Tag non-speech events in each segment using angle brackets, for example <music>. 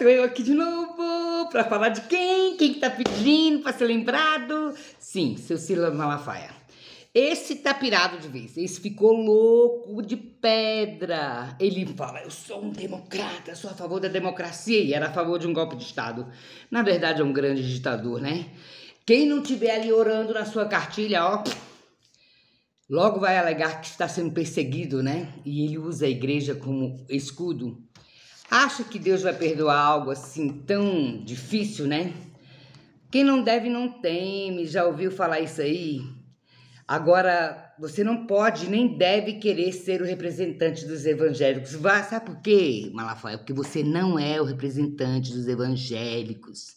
tô eu aqui de novo para falar de quem? Quem está pedindo para ser lembrado? Sim, seu Silas Malafaia. Esse tá pirado de vez, esse ficou louco de pedra. Ele fala: Eu sou um democrata, sou a favor da democracia e era a favor de um golpe de Estado. Na verdade, é um grande ditador, né? Quem não tiver ali orando na sua cartilha, ó, logo vai alegar que está sendo perseguido, né? E ele usa a igreja como escudo. Acha que Deus vai perdoar algo assim tão difícil, né? Quem não deve não teme, já ouviu falar isso aí? Agora, você não pode nem deve querer ser o representante dos evangélicos. Vá, sabe por quê, Malafaia? Porque você não é o representante dos evangélicos.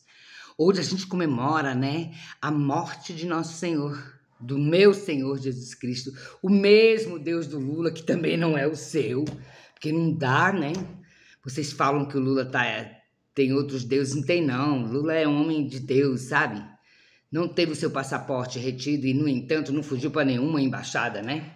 Hoje a gente comemora, né, a morte de nosso Senhor, do meu Senhor Jesus Cristo, o mesmo Deus do Lula, que também não é o seu, porque não dá, né? Vocês falam que o Lula tá, é, tem outros deuses, não tem não. Lula é homem de Deus, sabe? Não teve o seu passaporte retido e, no entanto, não fugiu para nenhuma embaixada, né?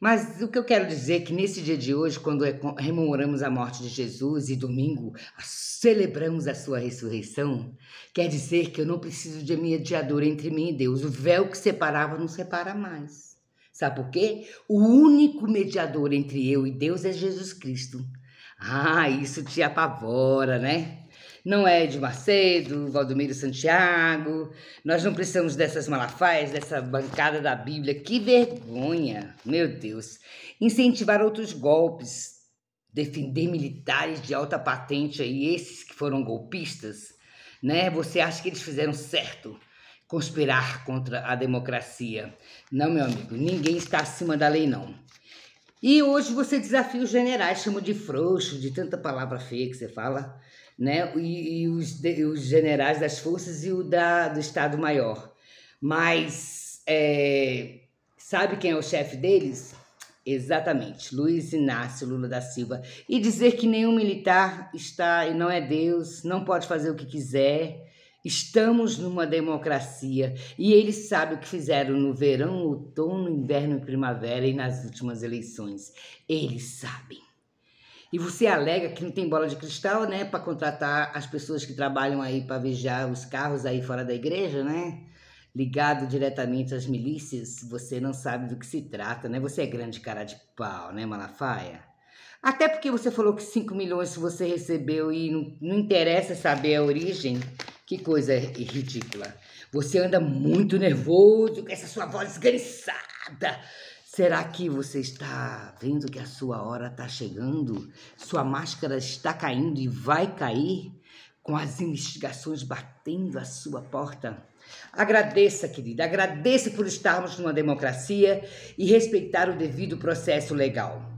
Mas o que eu quero dizer é que nesse dia de hoje, quando é rememoramos a morte de Jesus e domingo celebramos a sua ressurreição, quer dizer que eu não preciso de mediador entre mim e Deus. O véu que separava não separa mais. Sabe por quê? O único mediador entre eu e Deus é Jesus Cristo. Ah, isso te apavora, né? Não é de Macedo, Valdomiro Santiago. Nós não precisamos dessas malafaias, dessa bancada da Bíblia. Que vergonha, meu Deus. Incentivar outros golpes, defender militares de alta patente aí, esses que foram golpistas, né? Você acha que eles fizeram certo? conspirar contra a democracia. Não, meu amigo, ninguém está acima da lei, não. E hoje você desafia os generais, chama de frouxo, de tanta palavra feia que você fala, né? E, e os, de, os generais das forças e o da, do Estado-Maior. Mas é, sabe quem é o chefe deles? Exatamente, Luiz Inácio Lula da Silva. E dizer que nenhum militar está e não é Deus, não pode fazer o que quiser, Estamos numa democracia e eles sabem o que fizeram no verão, outono, inverno e primavera e nas últimas eleições. Eles sabem. E você alega que não tem bola de cristal, né, para contratar as pessoas que trabalham aí para vigiar os carros aí fora da igreja, né? Ligado diretamente às milícias, você não sabe do que se trata, né? Você é grande cara de pau, né, Malafaia? Até porque você falou que 5 milhões você recebeu e não, não interessa saber a origem. Que coisa ridícula. Você anda muito nervoso com essa sua voz esganiçada. Será que você está vendo que a sua hora está chegando? Sua máscara está caindo e vai cair? Com as investigações batendo à sua porta? Agradeça, querida, agradeça por estarmos numa democracia e respeitar o devido processo legal.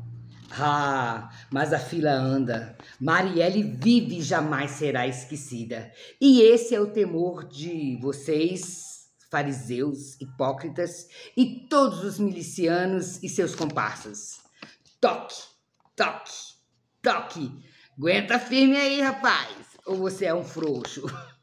Ah, mas a fila anda. Marielle vive e jamais será esquecida. E esse é o temor de vocês, fariseus, hipócritas e todos os milicianos e seus comparsas. Toque, toque, toque. Aguenta firme aí, rapaz. Ou você é um frouxo. <laughs>